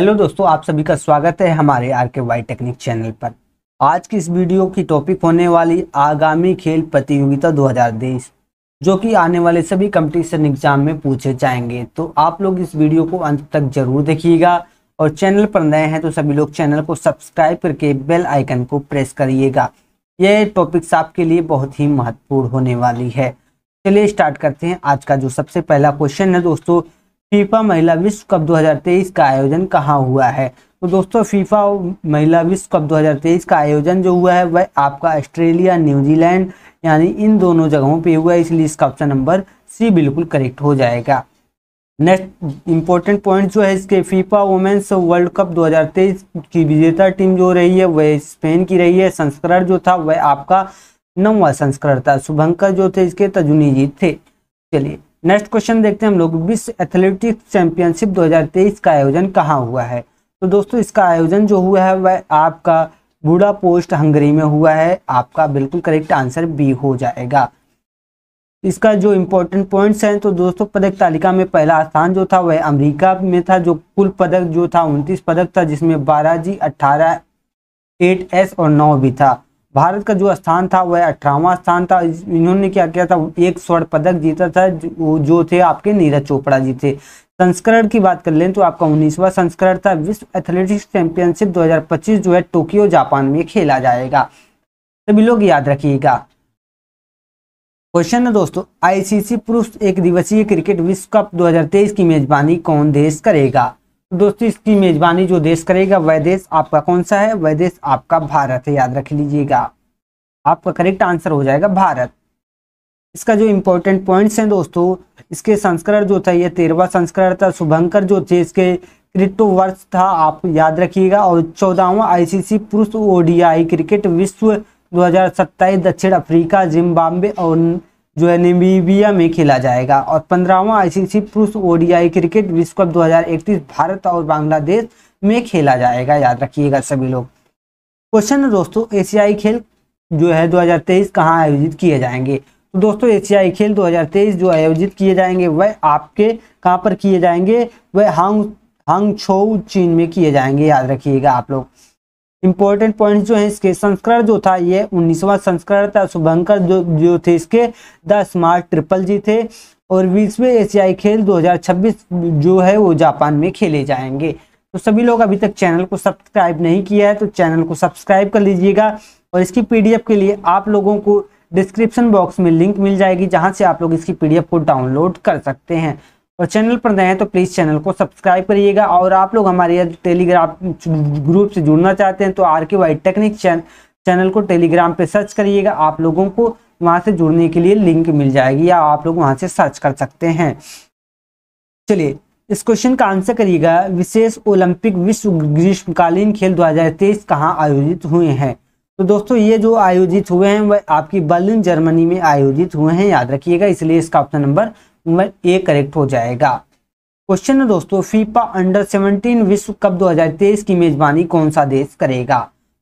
hello दोस्तों आप सभी का स्वागत है हमारे are K Y technique channel पर आज की इस वीडियो की टॉपिक होने वाली आगामी खेल प्रतियोगिता 2023 जो कि आने वाले सभी कंपटीशन एग्जाम में पूछे जाएंगे तो आप लोग इस वीडियो को अंत तक जरूर देखिएगा और चैनल पर नए हैं तो सभी लोग चैनल को सब्सक्राइब करके बेल आइकन को प्रेस करिएगा यह टॉपिक्स आपके लिए बहुत ही महत्वपूर्ण होने वाली है चलिए स्टार्ट करते हैं आज का जो सबसे पहला क्वेश्चन है दोस्तों फीफा महिला विश्व कप 2023 का आयोजन कहाँ हुआ है तो दोस्तों फीफा महिला विश्व कप 2023 का आयोजन जो हुआ है वह आपका ऑस्ट्रेलिया न्यूजीलैंड यानी इन दोनों जगहों पे हुआ है इसलिए इसका ऑप्शन नंबर सी बिल्कुल करेक्ट हो जाएगा नेक्स्ट इंपॉर्टेंट पॉइंट जो है इसके फीफा वुमेन्स वर्ल्ड कप 2023 की विजेता टीम जो रही है वह स्पेन की रही है संस्करण जो था वह आपका नौवा संस्करण था शुभंकर जो थे इसके तजुनी जीत थे चलिए नेक्स्ट क्वेश्चन देखते हैं हम लोग विश्व एथलेटिक्स चैंपियनशिप 2023 का आयोजन कहाँ हुआ है तो दोस्तों इसका आयोजन जो हुआ है वह आपका बूढ़ा पोस्ट हंगरी में हुआ है आपका बिल्कुल करेक्ट आंसर बी हो जाएगा इसका जो इम्पोर्टेंट पॉइंट्स हैं तो दोस्तों पदक तालिका में पहला स्थान जो था वह अमेरिका में था जो कुल पदक जो था उनतीस पदक था जिसमें बारह जी अट्ठारह एट एस और नौ भी था भारत का जो स्थान था वह अठारहवा स्थान था इन्होंने क्या किया था एक स्वर्ण पदक जीता था जो, जो थे आपके नीरज चोपड़ा जी थे संस्करण की बात कर लें तो आपका उन्नीसवा संस्करण था विश्व एथलेटिक्स चैंपियनशिप 2025 जो है टोक्यो जापान में खेला जाएगा सभी लोग याद रखिएगा क्वेश्चन है दोस्तों आईसीसी पुरुष एक दिवसीय क्रिकेट विश्व कप दो की मेजबानी कौन देश करेगा दोस्तों इसकी मेजबानी जो देश करेगा वह देश आपका कौन सा है वह देश आपका भारत है याद रख लीजिएगा आपका करेक्ट आंसर हो जाएगा भारत इसका जो इम्पोर्टेंट पॉइंट्स हैं दोस्तों इसके संस्करण जो था यह तेरहवा संस्करण था शुभंकर जो थे इसके क्रिप्टो वर्ष था आप याद रखिएगा और चौदहवा आईसीसी पुरुष ओडीआई क्रिकेट विश्व 2027 दक्षिण अफ्रीका जिम्बाब्वे और जो है निम्बीबिया में खेला जाएगा और पंद्रहवा आईसीसी पुरुष ओडीआई क्रिकेट विश्व कप 2031 भारत और बांग्लादेश में खेला जाएगा याद रखिएगा सभी लोग क्वेश्चन दोस्तों एशियाई खेल जो है 2023 कहाँ आयोजित किए जाएंगे तो दोस्तों एशियाई खेल 2023 जो आयोजित किए जाएंगे वह आपके कहाँ पर किए जाएंगे वह हांग हांगछो चीन में किए जाएंगे याद रखिएगा आप लोग इंपॉर्टेंट पॉइंट जो है इसके संस्करण जो था ये उन्नीसवा संस्करण था शुभंकर जो जो थे इसके द स्मार्ट ट्रिपल जी थे और बीसवें एशियाई खेल 2026 जो है वो जापान में खेले जाएंगे तो सभी लोग अभी तक चैनल को सब्सक्राइब नहीं किया है तो चैनल को सब्सक्राइब कर लीजिएगा और इसकी पीडीएफ के लिए आप लोगों को डिस्क्रिप्शन बॉक्स में लिंक मिल जाएगी जहां से आप लोग इसकी पीडीएफ को डाउनलोड कर सकते हैं और चैनल पर नए हैं तो प्लीज़ चैनल को सब्सक्राइब करिएगा और आप लोग हमारे टेलीग्राम ग्रुप से जुड़ना चाहते हैं तो R K Y technique channel को टेलीग्राम पर सर्च करिएगा आप लोगों को वहाँ से जुड़ने के लिए लिंक मिल जाएगी या आप लोग वहाँ से सर्च कर सकते हैं चलिए इस क्वेश्चन का आंसर करिएगा विशेष ओलंपिक विश्व ग्रीष्मकालीन खेल 2023 कहाँ आयोजित हुए हैं तो दोस्तों ये जो आयोजित हुए हैं वह आपकी बर्लिन जर्मनी में आयोजित हुए हैं याद रखिएगा इसलिए इसका option number number A correct हो जाएगा क्वेश्चन है दोस्तों फीफा अंडर 17 विश्व कप 2023 की मेजबानी कौन सा देश करेगा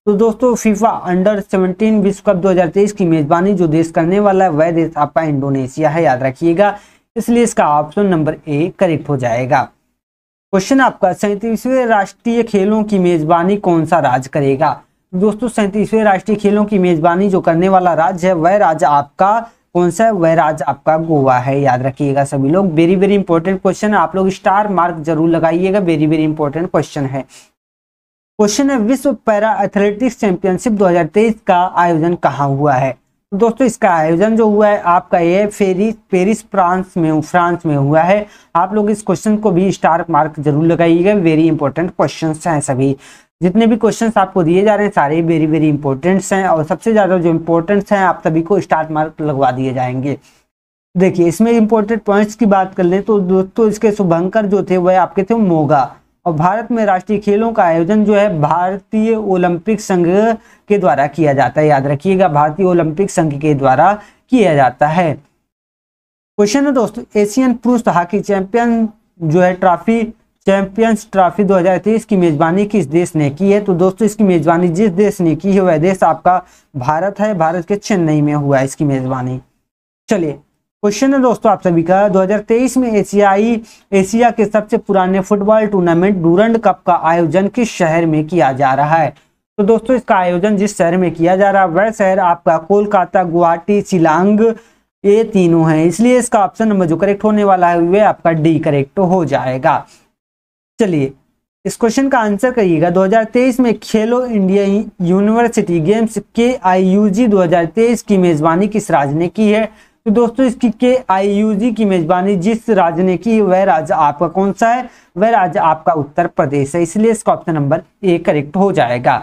तो दोस्तों फीफा अंडर 17 विश्व कप 2023 की मेजबानी जो देश करने वाला है वह देश आपका इंडोनेशिया है याद रखिएगा इसलिए इसका ऑप्शन नंबर ए करेक्ट हो जाएगा क्वेश्चन आपका सैंतीसवें राष्ट्रीय खेलों की मेजबानी कौन सा राज्य करेगा दोस्तों सैंतीसवें राष्ट्रीय खेलों की मेजबानी जो करने वाला राज्य है वह राज्य आपका कौन सा वह राज्य आपका गोवा है याद रखिएगा सभी लोग वेरी वेरी इंपॉर्टेंट क्वेश्चन आप लोग स्टार मार्क जरूर लगाइएगा वेरी वेरी इंपॉर्टेंट क्वेश्चन है क्वेश्चन है विश्व पैरा एथलेटिक्स चैंपियनशिप 2023 का आयोजन कहाँ हुआ है दोस्तों इसका आयोजन जो हुआ है आपका ये फेरी पेरिस फ्रांस में फ्रांस में हुआ है आप लोग इस क्वेश्चन को भी स्टार मार्क जरूर लगाइएगा वेरी इंपॉर्टेंट क्वेश्चन हैं सभी जितने भी क्वेश्चंस आपको दिए जा रहे हैं सारे वेरी वेरी इंपॉर्टेंट्स हैं और सबसे ज़्यादा जो इम्पोर्टेंट्स हैं आप सभी को स्टार्ट मार्क लगवा दिए जाएंगे देखिए इसमें इंपॉर्टेंट पॉइंट्स की बात कर लें तो दोस्तों इसके शुभंकर जो थे वह आपके थे मोगा और भारत में राष्ट्रीय खेलों का आयोजन जो है भारतीय ओलंपिक संघ के द्वारा किया जाता है याद रखिएगा भारतीय ओलंपिक संघ के द्वारा किया जाता है क्वेश्चन है दोस्तों एशियन पुरुष हॉकी चैंपियन जो है ट्रॉफी चैंपियंस ट्रॉफी 2023 की मेज़बानी किस देश ने की है तो दोस्तों इसकी मेज़बानी जिस देश ने की है वह देश आपका भारत है भारत के चेन्नई में हुआ है इसकी मेज़बानी चलिए क्वेश्चन है दोस्तों आप सभी का 2023 में एशियाई एशिया के सबसे पुराने फुटबॉल टूर्नामेंट डूरंड कप का आयोजन किस शहर में किया जा रहा है तो दोस्तों इसका आयोजन जिस शहर में किया जा रहा है वह शहर आपका कोलकाता गुवाहाटी शिलांग ये तीनों हैं इसलिए इसका ऑप्शन नंबर जो करेक्ट होने वाला है वह आपका डी करेक्ट हो जाएगा चलिए इस क्वेश्चन का आंसर करिएगा 2023 में खेलो इंडिया यूनिवर्सिटी गेम्स के आई यू जी दो की मेजबानी किस राज्य ने की है तो दोस्तों इसकी के आई यू जी की मेजबानी जिस राज्य ने की वह राज्य आपका कौन सा है वह राज्य आपका उत्तर प्रदेश है इसलिए इसका ऑप्शन नंबर ए करेक्ट हो जाएगा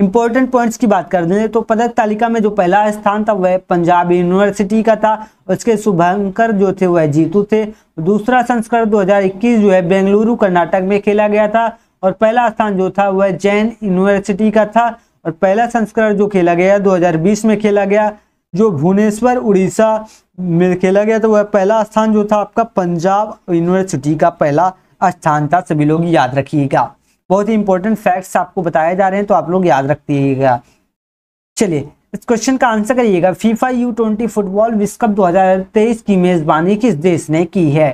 इंपॉर्टेंट पॉइंट्स की बात कर दें तो पदक तालिका में जो पहला स्थान था वह पंजाब यूनिवर्सिटी का था उसके शुभंकर जो थे वह जीतू थे दूसरा संस्करण 2021 जो है बेंगलुरु कर्नाटक में खेला गया था और पहला स्थान जो था वह जैन यूनिवर्सिटी का था और पहला संस्करण जो खेला गया दो में खेला गया जो भुवनेश्वर उड़ीसा में खेला गया तो वह पहला स्थान जो था आपका पंजाब यूनिवर्सिटी का पहला स्थान था सभी लोग याद रखिएगा बहुत ही इंपॉर्टेंट फैक्ट्स आपको बताए जा रहे हैं तो आप लोग याद रखिएगा चलिए इस क्वेश्चन का आंसर करिएगा फीफा यू ट्वेंटी फुटबॉल विश्व कप 2023 की मेजबानी किस देश ने की है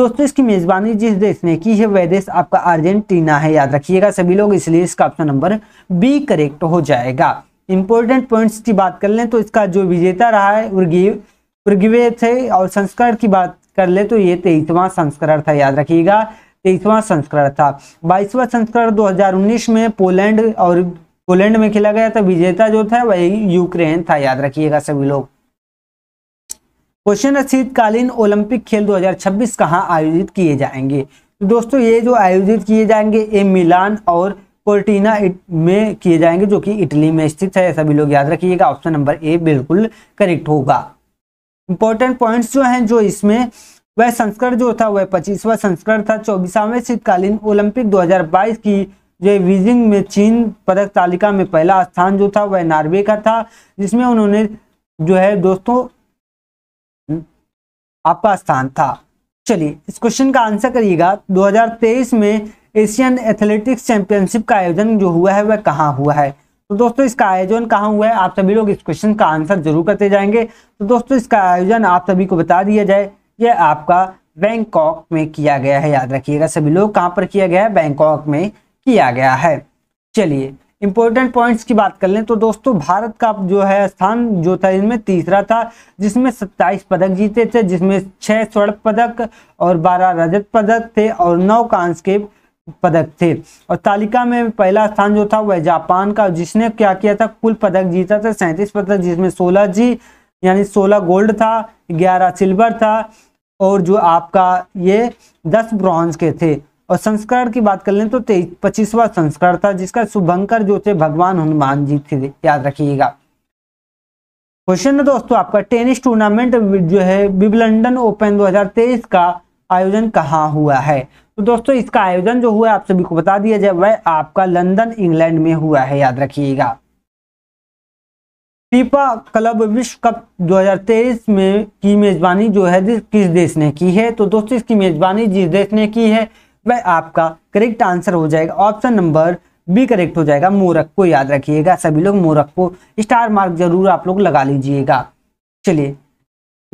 दोस्तों इसकी मेजबानी जिस देश ने की है वह देश आपका अर्जेंटीना है याद रखिएगा सभी लोग इसलिए इसका ऑप्शन नंबर बी करेक्ट हो जाएगा इंपॉर्टेंट पॉइंट्स की बात कर लें तो इसका जो विजेता रहा है उर्गी, थे और संस्करण की बात कर ले तो ये तेईसवा संस्करण था याद रखिएगा तेईसवां संस्करण था बाईसवा संस्करण 2019 में पोलैंड और पोलैंड में खेला गया था विजेता जो था वही यूक्रेन था याद रखिएगा सभी लोग क्वेश्चन शीतकालीन ओलंपिक खेल 2026 कहां आयोजित किए जाएंगे तो दोस्तों ये जो आयोजित किए जाएंगे ये मिलान और कोर्टिना में किए जाएंगे जो कि इटली में स्थित है सभी लोग याद रखिएगा ऑप्शन नंबर ए बिल्कुल करेक्ट होगा इंपॉर्टेंट पॉइंट्स जो हैं जो इसमें वह संस्करण जो था वह पच्चीसवा संस्करण था चौबीसवें शीतकालीन ओलंपिक 2022 की जो बीजिंग में चीन पदक तालिका में पहला स्थान जो था वह नॉर्वे का था जिसमें उन्होंने जो है दोस्तों आपका स्थान था चलिए इस क्वेश्चन का आंसर करिएगा 2023 में एशियन एथलेटिक्स चैंपियनशिप का आयोजन जो हुआ है वह कहाँ हुआ है तो दोस्तों इसका आयोजन कहाँ हुआ है आप सभी लोग इस क्वेश्चन का आंसर जरूर करते जाएंगे तो दोस्तों इसका आयोजन आप सभी को बता दिया जाए ये आपका बैंकॉक में किया गया है याद रखिएगा सभी लोग कहाँ पर किया गया है बैंकॉक में किया गया है चलिए इंपॉर्टेंट पॉइंट्स की बात कर लें तो दोस्तों भारत का जो है स्थान जो था इनमें तीसरा था जिसमें 27 पदक जीते थे जिसमें 6 स्वर्ण पदक और 12 रजत पदक थे और 9 कांस के पदक थे और तालिका में पहला स्थान जो था वह जापान का जिसने क्या किया था कुल पदक जीता था सैंतीस पदक जिसमें सोलह जी यानी सोलह गोल्ड था ग्यारह सिल्वर था और जो आपका ये दस ब्रॉन्ज के थे और संस्करण की बात कर लें तो पच्चीसवा संस्करण था जिसका शुभंकर जो थे भगवान हनुमान जी थे याद रखिएगा क्वेश्चन है दोस्तों आपका टेनिस टूर्नामेंट जो है विबलंडन ओपन 2023 का आयोजन कहाँ हुआ है तो दोस्तों इसका आयोजन जो हुआ आप सभी को बता दिया जाए वह आपका लंदन इंग्लैंड में हुआ है याद रखिएगा फीफा क्लब विश्व कप 2023 में की मेज़बानी जो है किस देश ने की है तो दोस्तों इसकी मेज़बानी जिस देश ने की है वह आपका करेक्ट आंसर हो जाएगा ऑप्शन नंबर बी करेक्ट हो जाएगा को याद रखिएगा सभी लोग को स्टार मार्क जरूर आप लोग लगा लीजिएगा चलिए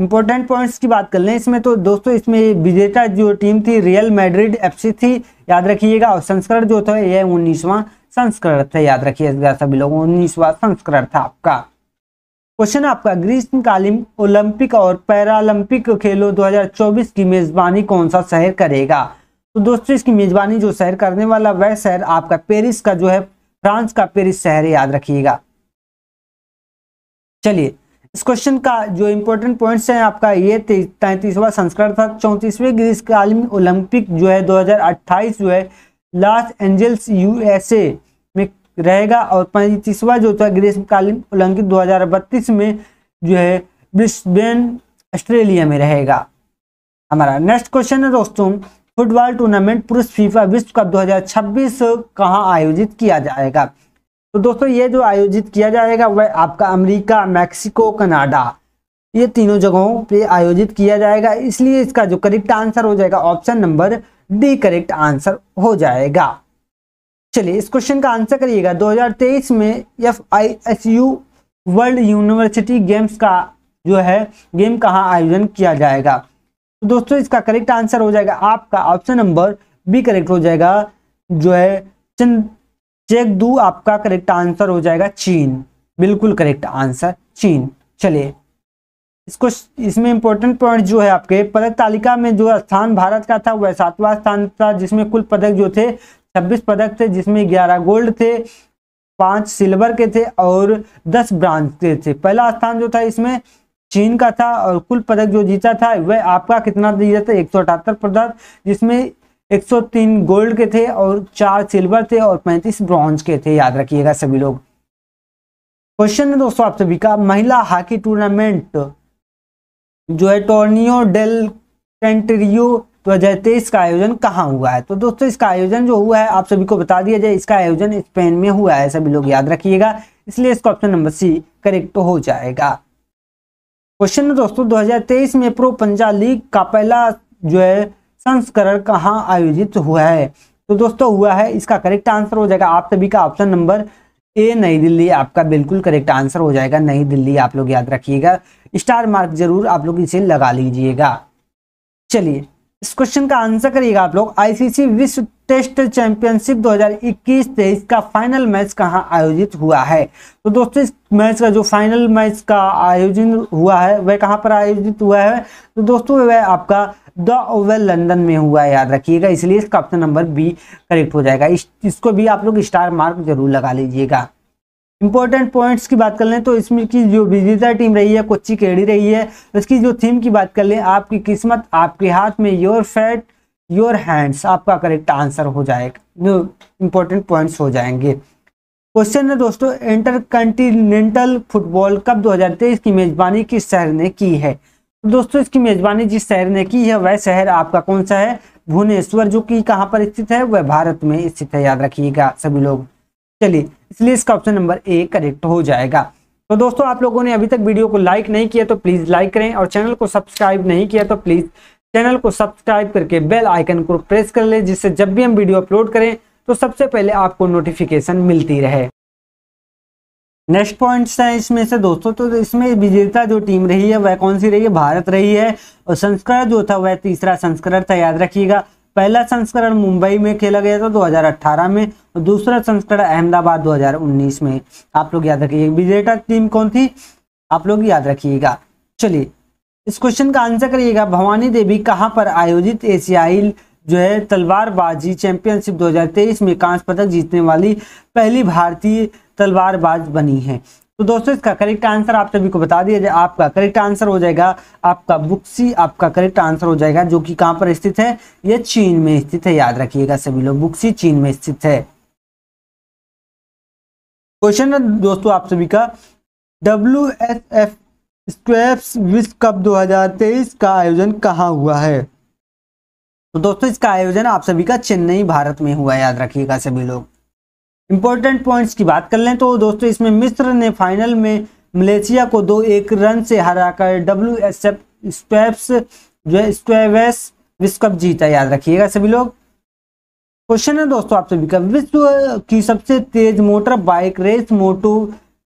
इंपॉर्टेंट पॉइंट्स की बात कर लें इसमें तो दोस्तों इसमें विजेता जो टीम थी रियल मैड्रिड एफसी थी याद रखिएगा और संस्करण जो था यह उन्नीसवां संस्करण था याद रखिएगा सभी लोग उन्नीसवां संस्करण था आपका क्वेश्चन आपका ग्रीष्मकालीन ओलंपिक और पैरालंपिक खेलों 2024 की मेजबानी कौन सा शहर करेगा तो दोस्तों इसकी मेजबानी जो शहर करने वाला वह शहर आपका पेरिस का जो है फ्रांस का पेरिस शहर याद रखिएगा चलिए इस क्वेश्चन का जो इंपॉर्टेंट पॉइंट्स हैं आपका ये तैतीसवा संस्करण था चौंतीसवें ग्रीष्मकालीन ओलंपिक जो है दो जो है लॉस एंजल्स यूएसए रहेगा और पैंतीसवा जो था ग्रीष्मकालीन ओलंपिक 2032 में जो है ब्रिस्बेन ऑस्ट्रेलिया में रहेगा हमारा नेक्स्ट क्वेश्चन है दोस्तों फुटबॉल टूर्नामेंट पुरुष फीफा विश्व कप 2026 कहाँ आयोजित किया जाएगा तो दोस्तों ये जो आयोजित किया जाएगा वह आपका अमेरिका मैक्सिको कनाडा ये तीनों जगहों पे आयोजित किया जाएगा इसलिए इसका जो करेक्ट आंसर हो जाएगा option number D correct answer हो जाएगा चलिए इस क्वेश्चन का आंसर करिएगा 2023 में F I S U world university games का जो है गेम कहाँ आयोजन किया जाएगा तो दोस्तों इसका करेक्ट आंसर हो जाएगा आपका ऑप्शन नंबर बी करेक्ट हो जाएगा जो है चंद चेक दू आपका करेक्ट आंसर हो जाएगा चीन बिल्कुल करेक्ट आंसर चीन चलिए इसको इसमें इंपॉर्टेंट पॉइंट जो है आपके पदक तालिका में जो स्थान भारत का था वह सातवां स्थान था जिसमें कुल पदक जो थे छब्बीस पदक थे जिसमें ग्यारह गोल्ड थे पांच सिल्वर के थे और दस ब्रांज के थे पहला स्थान जो था इसमें चीन का था और कुल पदक जो जीता था वह आपका कितना दिया था एक पदक जिसमें 103 गोल्ड के थे और चार सिल्वर थे और 35 ब्रॉन्ज के थे याद रखिएगा सभी लोग क्वेश्चन है दोस्तों आप सभी का महिला हॉकी टूर्नामेंट जो है टोर्नियो डेल कैंटरियो दो तो हजार तेईस तो का आयोजन कहाँ हुआ है तो दोस्तों इसका आयोजन जो हुआ है आप सभी को बता दिया जाए इसका आयोजन स्पेन में हुआ है सभी लोग याद रखिएगा इसलिए इसका ऑप्शन नंबर सी करेक्ट हो जाएगा क्वेश्चन दोस्तों 2023 में प्रो पंजा लीग का पहला जो है संस्करण कहाँ आयोजित हुआ है तो दोस्तों हुआ है इसका करेक्ट आंसर हो जाएगा आप सभी का ऑप्शन नंबर ए नई दिल्ली आपका बिल्कुल करेक्ट आंसर हो जाएगा नई दिल्ली आप लोग याद रखिएगा स्टार मार्क जरूर आप लोग इसे लगा लीजिएगा चलिए इस क्वेश्चन का आंसर करिएगा आप लोग आईसीसी विश्व टेस्ट चैंपियनशिप 2021-23 का फाइनल मैच कहां आयोजित हुआ है तो दोस्तों इस मैच का जो फाइनल मैच का आयोजन हुआ है वह कहां पर आयोजित हुआ है तो दोस्तों वह आपका द ओवल लंदन में हुआ है याद रखिएगा इसलिए इसका ऑप्शन नंबर बी करेक्ट हो जाएगा इस, इसको भी आप लोग स्टार मार्क जरूर लगा लीजिएगा इंपॉर्टेंट पॉइंट्स की बात कर लें तो इसमें की जो विजेता टीम रही है कोच्ची केड़ी रही है इसकी जो थीम की बात कर लें आपकी किस्मत आपके हाथ में योर फैट योर हैंड्स आपका करेक्ट आंसर हो जाएगा जो इम्पोर्टेंट पॉइंट्स हो जाएंगे क्वेश्चन है दोस्तों इंटर कंटिनेंटल फुटबॉल कप 2023 की मेजबानी किस शहर ने की है तो दोस्तों इसकी मेजबानी जिस शहर ने की है वह शहर आपका कौन सा है भुवनेश्वर जो कि कहाँ पर स्थित है वह भारत में स्थित है याद रखिएगा सभी लोग चलिए इसलिए इसका ऑप्शन नंबर ए करेक्ट हो जाएगा तो दोस्तों आप लोगों ने अभी तक वीडियो को लाइक नहीं किया तो प्लीज़ लाइक करें और चैनल को सब्सक्राइब नहीं किया तो प्लीज़ चैनल को सब्सक्राइब करके बेल आइकन को प्रेस कर ले जिससे जब भी हम वीडियो अपलोड करें तो सबसे पहले आपको नोटिफिकेशन मिलती रहे नेक्स्ट पॉइंट्स है इसमें से दोस्तों तो इसमें विजेता जो टीम रही है वह कौन सी रही है भारत रही है और संस्करण जो था वह तीसरा संस्करण था याद रखिएगा पहला संस्करण मुंबई में खेला गया था 2018 में और दूसरा संस्करण अहमदाबाद 2019 में आप लोग याद रखिए विजेटा टीम कौन थी आप लोग याद रखिएगा चलिए इस क्वेश्चन का आंसर करिएगा भवानी देवी कहाँ पर आयोजित एशियाई जो है तलवारबाजी चैंपियनशिप 2023 में कांस्य पदक जीतने वाली पहली भारतीय तलवारबाज बनी है तो दोस्तों इसका करेक्ट आंसर आप सभी को बता दिया जाए आपका करेक्ट आंसर हो जाएगा आपका बुक्सी आपका करेक्ट आंसर हो जाएगा जो कि कहां पर स्थित है ये चीन में स्थित है याद रखिएगा सभी लोग बुक्सी चीन में स्थित है क्वेश्चन है दोस्तों आप सभी का डब्ल्यू एस एफ स्क्वेप्स विश्व कप 2023 का आयोजन कहाँ हुआ है तो दोस्तों इसका आयोजन आप सभी का चेन्नई भारत में हुआ याद रखिएगा सभी लोग इंपॉर्टेंट पॉइंट्स की बात कर लें तो दोस्तों इसमें मिस्र ने फाइनल में मलेशिया को दो एक रन से हराकर डब्ल्यू एस एफ स्पेप्स जो है स्पेवेस विश्व कप जीता याद रखिएगा सभी लोग क्वेश्चन है दोस्तों आप सभी का विश्व की सबसे तेज motor bike race moto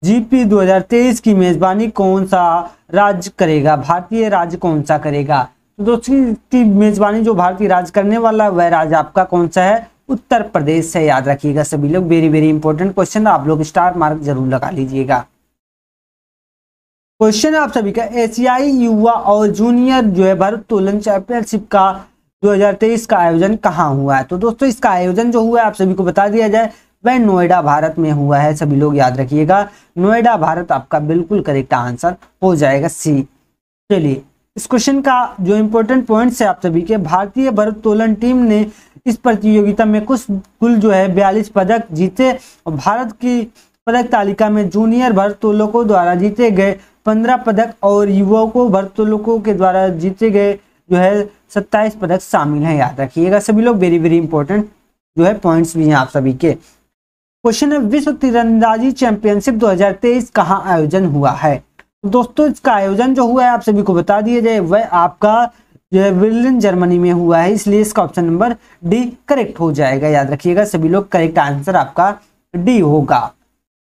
GP 2023 की मेजबानी कौन सा राज्य करेगा भारतीय राज्य कौन सा करेगा तो दोस्तों की मेजबानी जो भारतीय राज्य करने वाला है वह राज्य आपका कौन सा है उत्तर प्रदेश से याद रखिएगा सभी लोग वेरी वेरी इंपॉर्टेंट क्वेश्चन आप लोग स्टार मार्क जरूर लगा लीजिएगा क्वेश्चन आप सभी का एशियाई युवा और जूनियर जो है भारतोलन चैंपियनशिप का 2023 का आयोजन कहाँ हुआ है तो दोस्तों इसका आयोजन जो हुआ है आप सभी को बता दिया जाए वह नोएडा भारत में हुआ है सभी लोग याद रखिएगा नोएडा भारत आपका बिल्कुल करेक्ट आंसर हो जाएगा सी चलिए इस क्वेश्चन का जो इम्पोर्टेंट पॉइंट्स है आप सभी के भारतीय भरोत्तोलन टीम ने इस प्रतियोगिता में कुछ कुल जो है बयालीस पदक जीते और भारत की पदक तालिका में जूनियर भरतोलकों द्वारा जीते गए पंद्रह पदक और युवकों भरतोलकों के द्वारा जीते गए जो है सत्ताईस पदक शामिल हैं याद रखिएगा सभी लोग वेरी वेरी इंपॉर्टेंट जो है पॉइंट्स भी हैं आप सभी के क्वेश्चन है विश्व तीरंदाजी चैंपियनशिप 2023 कहाँ आयोजन हुआ है दोस्तों इसका आयोजन जो हुआ है आप सभी को बता दिया जाए वह आपका बर्लिन जर्मनी में हुआ है इसलिए इसका ऑप्शन नंबर डी करेक्ट हो जाएगा याद रखिएगा सभी लोग करेक्ट आंसर आपका डी होगा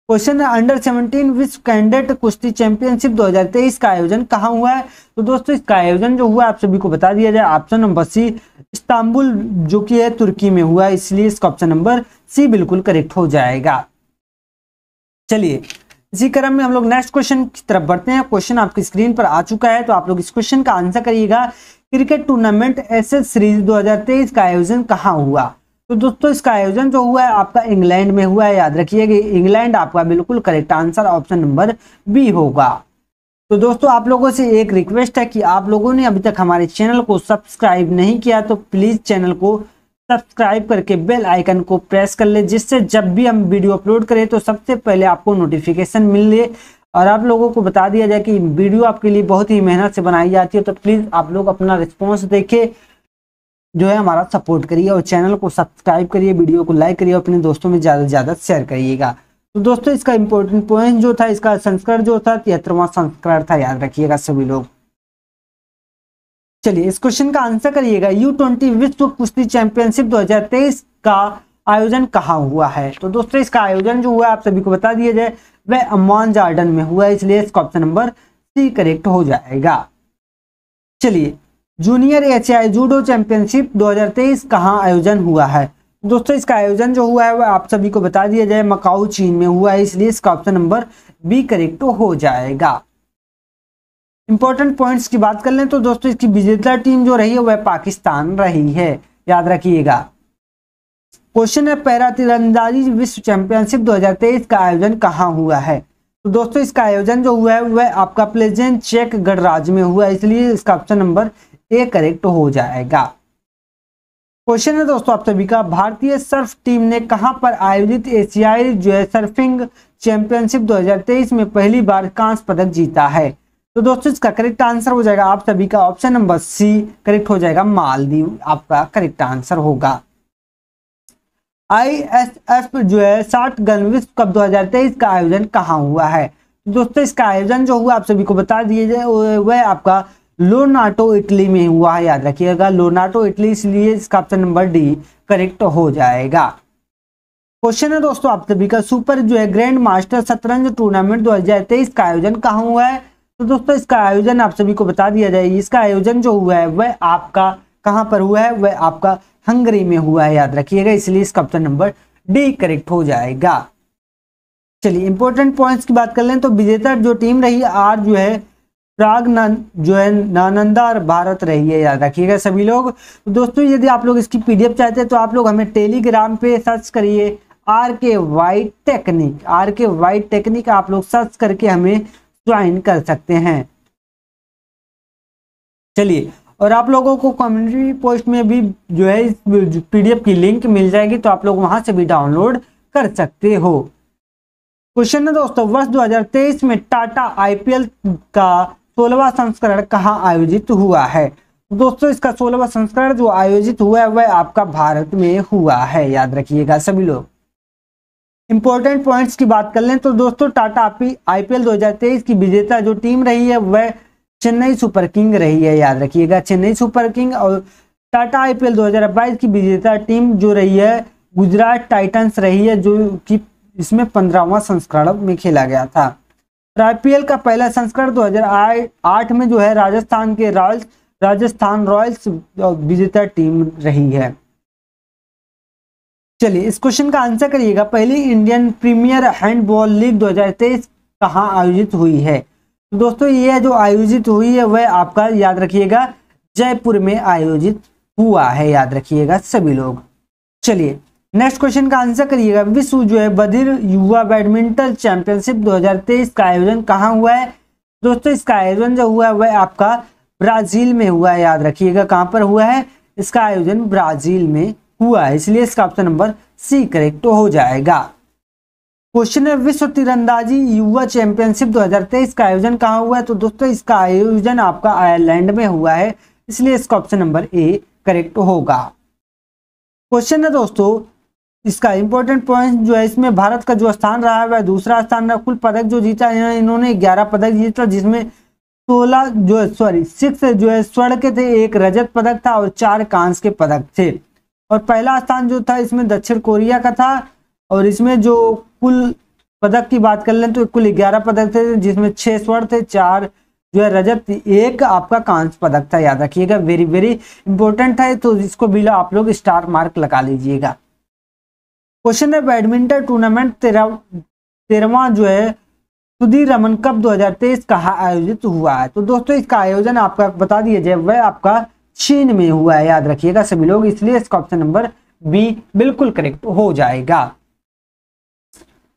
क्वेश्चन है अंडर 17 विश्व कैंडेट कुश्ती चैंपियनशिप 2023 का आयोजन कहाँ हुआ है तो दोस्तों इसका आयोजन जो हुआ आप सभी को बता दिया जाए ऑप्शन नंबर सी इस्तांबुल जो कि है तुर्की में हुआ है इसलिए इसका ऑप्शन नंबर सी बिल्कुल करेक्ट हो जाएगा चलिए इसी क्रम में हम लोग नेक्स्ट क्वेश्चन की तरफ बढ़ते हैं क्वेश्चन आपकी स्क्रीन पर आ चुका है तो आप लोग इस क्वेश्चन का आंसर करिएगा cricket tournament S S series दो का आयोजन कहाँ हुआ तो दोस्तों इसका आयोजन जो हुआ है आपका इंग्लैंड में हुआ है याद रखिए कि इंग्लैंड आपका बिल्कुल correct answer option number B होगा तो दोस्तों आप लोगों से एक रिक्वेस्ट है कि आप लोगों ने अभी तक हमारे चैनल को सब्सक्राइब नहीं किया तो प्लीज़ चैनल को सब्सक्राइब करके बेल आइकन को प्रेस कर ले जिससे जब भी हम वीडियो अपलोड करें तो सबसे पहले आपको नोटिफिकेशन मिल ले और आप लोगों को बता दिया जाए कि वीडियो आपके लिए बहुत ही मेहनत से बनाई जाती है तो प्लीज़ आप लोग अपना रिस्पॉन्स देखे जो है हमारा सपोर्ट करिए और चैनल को सब्सक्राइब करिए वीडियो को लाइक करिए और अपने दोस्तों में ज़्यादा से ज़्यादा शेयर करिएगा तो दोस्तों इसका इंपॉर्टेंट पॉइंट जो था इसका संस्करण जो था तिहत्तरवा संस्करण था याद रखिएगा सभी लोग चलिए इस क्वेश्चन का आंसर करिएगा यू ट्वेंटी विश्व कुश्ती चैंपियनशिप 2023 का आयोजन कहाँ हुआ है तो दोस्तों इसका आयोजन जो हुआ आप सभी को बता दिया जाए वह अमान जार्डन में हुआ इसलिए इसका ऑप्शन नंबर सी करेक्ट हो जाएगा चलिए junior H I judo championship 2023 कहाँ आयोजन हुआ है दोस्तों इसका आयोजन जो हुआ है वह आप सभी को बता दिया जाए मकाऊ चीन में हुआ है इसलिए इसका ऑप्शन नंबर बी करेक्ट हो जाएगा इंपॉर्टेंट पॉइंट्स की बात कर लें तो दोस्तों इसकी विजेता टीम जो रही है वह पाकिस्तान रही है याद रखिएगा क्वेश्चन है पैरा तिरंदाजी विश्व चैंपियनशिप 2023 का आयोजन कहाँ हुआ है तो दोस्तों इसका आयोजन जो हुआ है वह आपका प्लेजेंट चेक गणराज्य में हुआ इसलिए इसका ऑप्शन नंबर ए करेक्ट हो जाएगा क्वेश्चन है दोस्तों आप सभी का भारतीय सर्फ टीम ने कहा पर आयोजित एशियाई जो है सर्फिंग चैंपियनशिप 2023 में पहली बार कांस पदक जीता है तो दोस्तों इसका करेक्ट आंसर हो जाएगा आप सभी का ऑप्शन नंबर सी करेक्ट हो जाएगा मालदीव आपका करेक्ट आंसर होगा आईएसएफ जो है शॉर्ट गन विश्व कप तेईस का आयोजन कहाँ हुआ है तो दोस्तों इसका आयोजन जो हुआ आप सभी को बता जाए वह आपका लोनाटो इटली में हुआ है याद रखिएगा लोनाटो इटली इसलिए इसका ऑप्शन नंबर डी करेक्ट हो जाएगा क्वेश्चन है दोस्तों आप सभी का सुपर जो है ग्रैंड मास्टर शतरंज टूर्नामेंट तेईस का आयोजन कहाँ हुआ है तो दोस्तों इसका आयोजन आप सभी को बता दिया जाए इसका आयोजन जो हुआ है वह आपका कहाँ पर हुआ है वह आपका हंगरी में हुआ है याद रखिएगा इसलिए इसका ऑप्शन नंबर डी करेक्ट हो जाएगा चलिए इंपॉर्टेंट पॉइंट्स की बात कर लें तो विजेता जो टीम रही आर जो है प्राग जो है नानंदार भारत रही है याद रखिएगा सभी लोग तो दोस्तों यदि आप लोग इसकी पीडीएफ चाहते हैं तो आप लोग हमें टेलीग्राम पे सर्च करिए R K Y technique R K Y technique आप लोग सर्च करके हमें ज्वाइन कर सकते हैं चलिए और आप लोगों को कम्युनिटी पोस्ट में भी जो है इस पीडीएफ की लिंक मिल जाएगी तो आप लोग वहां से भी डाउनलोड कर सकते हो क्वेश्चन है दोस्तों वर्ष 2023 में टाटा आईपीएल का सोलहवा संस्करण कहाँ आयोजित हुआ है दोस्तों इसका सोलहवा संस्करण जो आयोजित हुआ है वह आपका भारत में हुआ है याद रखिएगा सभी लोग इंपॉर्टेंट पॉइंट्स की बात कर लें तो दोस्तों टाटा आपी आईपीएल 2023 की विजेता जो टीम रही है वह चेन्नई सुपर किंग रही है याद रखिएगा चेन्नई सुपर किंग और टाटा आईपीएल 2022 की विजेता टीम जो रही है गुजरात टाइटंस रही है जो कि इसमें पंद्रहवा संस्करण में खेला गया था आईपीएल का पहला संस्करण दो में जो है राजस्थान के रॉयल्स राजस्थान रॉयल्स विजेता टीम रही है चलिए इस क्वेश्चन का आंसर करिएगा पहली इंडियन प्रीमियर हैंडबॉल लीग 2023 कहाँ आयोजित हुई है तो दोस्तों ये जो आयोजित हुई है वह आपका याद रखिएगा जयपुर में आयोजित हुआ है याद रखिएगा सभी लोग चलिए नेक्स्ट क्वेश्चन का आंसर करिएगा विश्व जो है बधिर युवा बैडमिंटन चैंपियनशिप 2023 का आयोजन कहाँ हुआ है दोस्तों इसका आयोजन जो हुआ है वह आपका ब्राजील में हुआ है याद रखिएगा कहाँ पर हुआ है इसका आयोजन ब्राजील में हुआ है इसलिए इसका ऑप्शन नंबर सी करेक्ट हो जाएगा क्वेश्चन है विश्व तीरंदाजी युवा चैंपियनशिप 2023 का आयोजन कहाँ हुआ है तो दोस्तों इसका आयोजन आपका आयरलैंड में हुआ है इसलिए इसका ऑप्शन नंबर ए करेक्ट होगा क्वेश्चन है दोस्तों इसका इंपॉर्टेंट पॉइंट जो है इसमें भारत का जो स्थान रहा है वह दूसरा स्थान रहा कुल पदक जो जीता है इन्होंने ग्यारह पदक जीता जिसमें सोलह जो है सॉरी सिक्स जो है स्वर्ण के थे एक रजत पदक था और चार कांस के पदक थे और पहला स्थान जो था इसमें दक्षिण कोरिया का था और इसमें जो कुल पदक की बात कर लें तो कुल ग्यारह पदक थे जिसमें छह स्वर्ण थे चार जो है रजत एक आपका कांच पदक था याद रखिएगा वेरी वेरी इंपॉर्टेंट था तो इसको भी आप लोग स्टार मार्क लगा लीजिएगा क्वेश्चन है बैडमिंटन टूर्नामेंट तेरह तेरहवा जो है सुधीर रमन कप 2023 कहा आयोजित हुआ है तो दोस्तों इसका आयोजन आपका बता दिया जाए वह आपका चीन में हुआ है याद रखिएगा सभी लोग इसलिए इसका ऑप्शन नंबर बी बिल्कुल करेक्ट हो जाएगा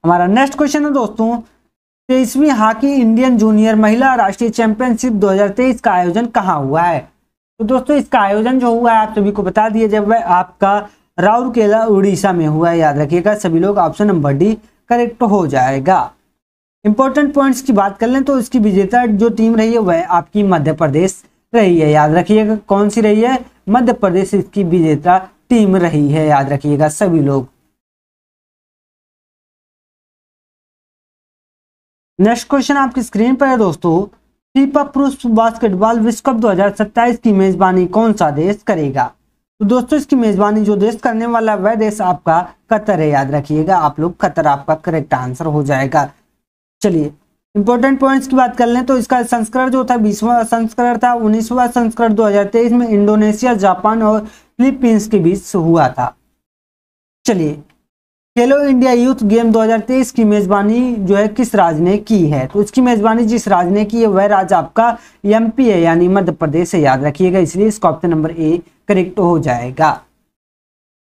हमारा नेक्स्ट क्वेश्चन है दोस्तों तेईसवीं हॉकी इंडियन जूनियर महिला राष्ट्रीय चैंपियनशिप 2023 का आयोजन कहाँ हुआ है तो दोस्तों इसका आयोजन जो हुआ है आप सभी को बता दिए जब वह आपका राउरकेला उड़ीसा में हुआ है याद रखिएगा सभी लोग ऑप्शन नंबर डी करेक्ट हो जाएगा इंपॉर्टेंट पॉइंट्स की बात कर लें तो इसकी विजेता जो टीम रही है वह आपकी मध्य प्रदेश रही है याद रखिएगा कौन सी रही है मध्य प्रदेश इसकी विजेता टीम रही है याद रखिएगा सभी लोग नेक्स्ट क्वेश्चन आपकी स्क्रीन पर है दोस्तों फीफा पुरुष बास्केटबॉल विश्व कप 2027 की मेजबानी कौन सा देश करेगा तो दोस्तों इसकी मेजबानी जो देश करने वाला वह देश आपका कतर है याद रखिएगा आप लोग कतर आपका करेक्ट आंसर हो जाएगा चलिए इंपॉर्टेंट पॉइंट्स की बात कर लें तो इसका संस्करण जो था बीसवा संस्करण था उन्नीसवा संस्करण 2023 में इंडोनेशिया जापान और फिलीपींस के बीच हुआ था चलिए खेलो इंडिया यूथ गेम 2023 की मेजबानी जो है किस राज्य ने की है तो इसकी मेजबानी जिस राज्य ने की है वह राज्य आपका एम है यानी मध्य प्रदेश से याद रखिएगा इसलिए इसका ऑप्शन नंबर ए करेक्ट हो जाएगा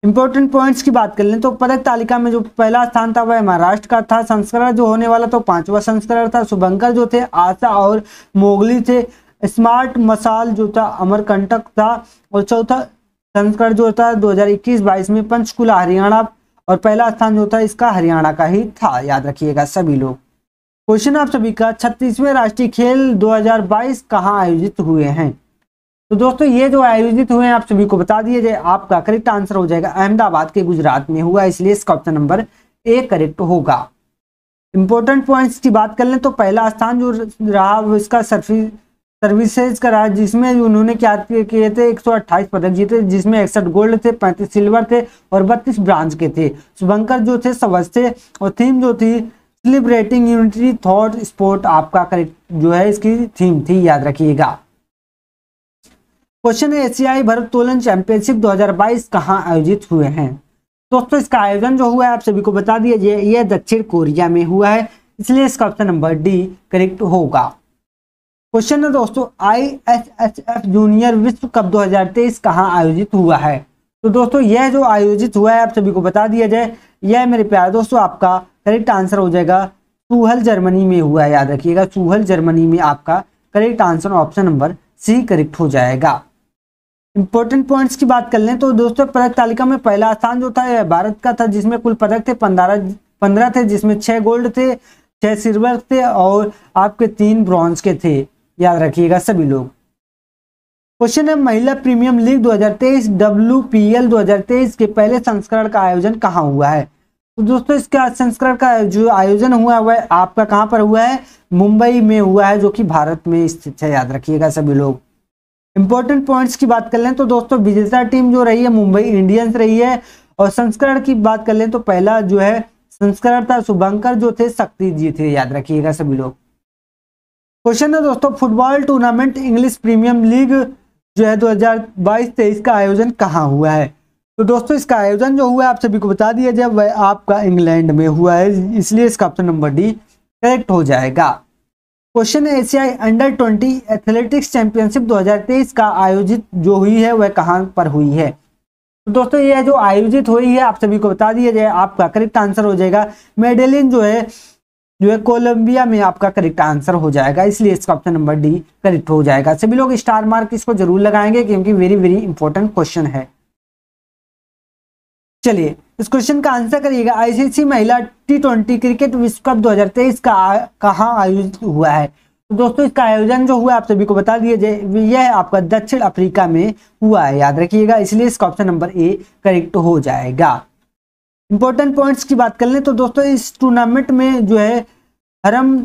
इंपॉर्टेंट पॉइंट्स की बात कर लें तो पदक तालिका में जो पहला स्थान था वह महाराष्ट्र का था संस्करण जो होने वाला तो पांचवा संस्करण था शुभंकर जो थे आशा और मोगली थे स्मार्ट मसाल जो था अमरकंटक था और चौथा संस्करण जो था 2021-22 में पंचकुला हरियाणा और पहला स्थान जो था इसका हरियाणा का ही था याद रखिएगा सभी लोग क्वेश्चन आप सभी का छत्तीसवें राष्ट्रीय खेल दो कहाँ आयोजित हुए हैं तो दोस्तों ये जो आयोजित हुए हैं आप सभी को बता दिए आपका करेक्ट आंसर हो जाएगा अहमदाबाद के गुजरात में हुआ इसलिए इसका ऑप्शन नंबर ए करेक्ट होगा इंपॉर्टेंट पॉइंट्स की बात कर लें तो पहला स्थान जो रहा वो इसका सर्विस सर्विसेज का रहा जिसमें उन्होंने क्या किए थे 128 पदक जीते जिसमें इकसठ गोल्ड थे 35 सिल्वर थे और 32 ब्रांज के थे शुभंकर जो थे सबज थे और थीम जो थी सेलिब्रेटिंग यूनिटी थॉट स्पोर्ट आपका करेक्ट जो है इसकी थीम थी याद रखिएगा क्वेश्चन है एशियाई भारोत्तोलन चैंपियनशिप 2022 कहाँ आयोजित हुए हैं दोस्तों इसका आयोजन जो हुआ है आप सभी को बता दिया ये दक्षिण कोरिया में हुआ है इसलिए इसका ऑप्शन नंबर डी करेक्ट होगा क्वेश्चन है दोस्तों आई एफ जूनियर विश्व कप 2023 कहाँ आयोजित हुआ है तो दोस्तों यह जो आयोजित हुआ है आप सभी को बता दिया जाए यह मेरे प्यार दोस्तों आपका करेक्ट आंसर हो जाएगा चूहल जर्मनी में हुआ है याद रखिएगा चूहल जर्मनी में आपका correct answer option number C correct हो जाएगा इंपॉर्टेंट पॉइंट्स की बात कर लें तो दोस्तों पदक तालिका में पहला स्थान जो था भारत का था जिसमें कुल पदक थे पंद्रह पंद्रह थे जिसमें छह गोल्ड थे छह सिल्वर थे और आपके तीन ब्रॉन्ज के थे याद रखिएगा सभी लोग क्वेश्चन है महिला प्रीमियम लीग 2023 हजार 2023 के पहले संस्करण का आयोजन कहाँ हुआ है तो दोस्तों इसका संस्करण का जो आयोजन हुआ वह आपका कहाँ पर हुआ है मुंबई में हुआ है जो कि भारत में स्थित है याद रखिएगा सभी लोग इंपॉर्टेंट पॉइंट्स की बात कर लें तो दोस्तों विजेता टीम जो रही है मुंबई इंडियंस रही है और संस्करण की बात कर लें तो पहला जो है संस्करण था शुभंकर जो थे शक्ति जी थे याद रखिएगा सभी लोग क्वेश्चन है दोस्तों football tournament English premium league जो है 2022-23 का आयोजन कहाँ हुआ है तो दोस्तों इसका आयोजन जो हुआ है आप सभी को बता दिया जब वह आपका इंग्लैंड में हुआ है इसलिए इसका ऑप्शन नंबर डी करेक्ट हो जाएगा क्वेश्चन है एशियाई अंडर ट्वेंटी एथलेटिक्स चैंपियनशिप 2023 का आयोजित जो हुई है वह कहाँ पर हुई है तो दोस्तों यह जो आयोजित हुई है आप सभी को बता दिया जाए आपका करेक्ट आंसर हो जाएगा मेडेलिन जो है जो है कोलंबिया में आपका करेक्ट आंसर हो जाएगा इसलिए इसका ऑप्शन नंबर डी करेक्ट हो जाएगा सभी लोग स्टार मार्क इसको जरूर लगाएंगे क्योंकि वेरी वेरी इंपॉर्टेंट क्वेश्चन है चलिए इस क्वेश्चन का आंसर करिएगा आईसीसी महिला टी ट्वेंटी क्रिकेट विश्व कप 2023 का कहाँ आयोजित हुआ है तो दोस्तों इसका आयोजन जो हुआ आप सभी को बता दिए यह आपका दक्षिण अफ्रीका में हुआ है याद रखिएगा इसलिए इसका ऑप्शन नंबर ए करेक्ट हो जाएगा इंपॉर्टेंट पॉइंट्स की बात कर लें तो दोस्तों इस टूर्नामेंट में जो है हरम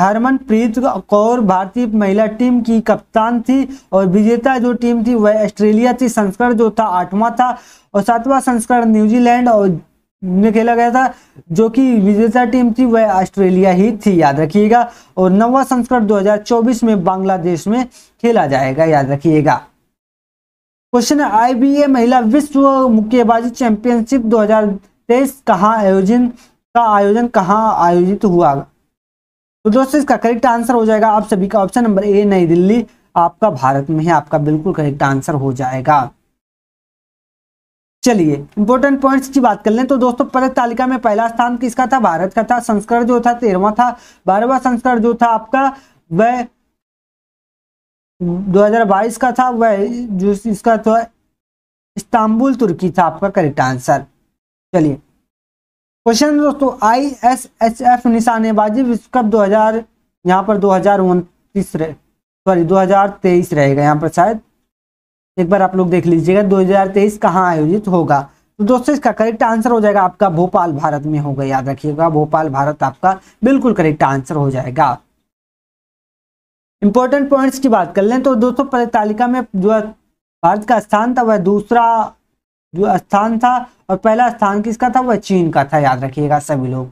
हरमनप्रीत कौर भारतीय महिला टीम की कप्तान थी और विजेता जो टीम थी वह ऑस्ट्रेलिया थी संस्करण जो था आठवां था और सातवां संस्करण न्यूजीलैंड और में खेला गया था जो कि विजेता टीम थी वह ऑस्ट्रेलिया ही थी याद रखिएगा और नवा संस्करण 2024 में बांग्लादेश में खेला जाएगा याद रखिएगा क्वेश्चन आईबीए महिला विश्व मुक्केबाजी चैंपियनशिप 2023 कहाँ आयोजन का आयोजन कहाँ आयोजित हुआ तो दोस्तों इसका करेक्ट आंसर हो जाएगा आप सभी का ऑप्शन नंबर ए नई दिल्ली आपका भारत में है आपका बिल्कुल करेक्ट आंसर हो जाएगा चलिए इंपॉर्टेंट पॉइंट्स की बात कर लें तो दोस्तों पदक तालिका में पहला स्थान किसका था भारत का था संस्करण जो था तेरहवा था बारहवा संस्करण जो था आपका वह 2022 का था वह जो इसका था इस्तांबुल तुर्की था आपका करेक्ट आंसर चलिए क्वेश्चन दोस्तों आई एस एच एफ निशानेबाजी विश्व कप दो हजार यहाँ पर दो हजार उनतीस सॉरी दो हजार तेईस रहेगा यहाँ पर शायद एक बार आप लोग देख लीजिएगा दो हजार तेईस कहाँ आयोजित होगा तो दोस्तों इसका करेक्ट आंसर हो जाएगा आपका भोपाल भारत में होगा याद रखिएगा भोपाल भारत आपका बिल्कुल करेक्ट आंसर हो जाएगा इंपॉर्टेंट पॉइंट्स की बात कर लें तो दोस्तों पदक तालिका में जो भारत का स्थान था वह दूसरा जो स्थान था और पहला स्थान किसका था वह चीन का था याद रखिएगा सभी लोग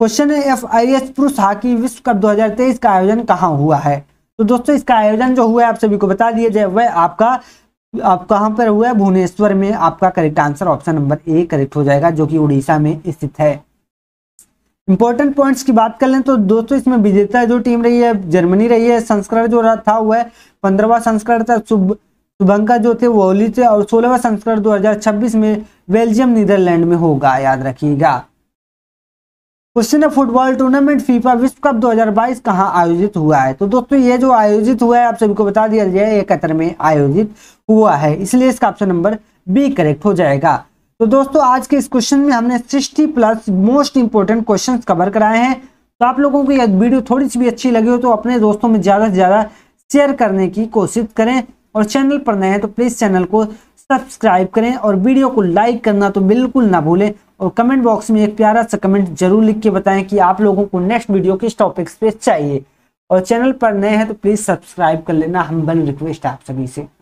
क्वेश्चन है एफ आई एस पुरुष हॉकी विश्व कप 2023 का आयोजन कहाँ हुआ है तो दोस्तों इसका आयोजन जो हुआ है आप सभी को बता दिया जाए वह आपका आप कहाँ पर हुआ है भुवनेश्वर में आपका correct answer option number A correct हो जाएगा जो कि उड़ीसा में स्थित है इंपॉर्टेंट पॉइंट्स की बात कर लें तो दोस्तों इसमें विजेता जो टीम रही है जर्मनी रही है संस्करण जो था वह पंद्रहवा संस्करण था शुभंकर जो थे वो ओलिच और सोलहवा संस्करण 2026 में बेल्जियम नीदरलैंड में होगा याद रखिएगा क्वेश्चन है फुटबॉल टूर्नामेंट फीफा विश्व कप 2022 कहां आयोजित हुआ है तो दोस्तों ये जो आयोजित हुआ है आप सभी को बता दिया जाए ये कतर में आयोजित हुआ है इसलिए इसका ऑप्शन नंबर बी करेक्ट हो जाएगा तो दोस्तों आज के इस क्वेश्चन में हमने sixty plus most important question cover कराए हैं तो आप लोगों को यह वीडियो थोड़ी सी भी अच्छी लगी हो तो अपने दोस्तों में ज़्यादा से ज़्यादा शेयर करने की कोशिश करें और चैनल पर नए हैं तो प्लीज़ चैनल को सब्सक्राइब करें और वीडियो को लाइक करना तो बिल्कुल ना भूलें और कमेंट बॉक्स में एक प्यारा सा कमेंट जरूर लिख के बताएं कि आप लोगों को नेक्स्ट वीडियो किस टॉपिक्स पे चाहिए और चैनल पर नए हैं तो प्लीज़ सब्सक्राइब कर लेना हम बन रिक्वेस्ट आप सभी से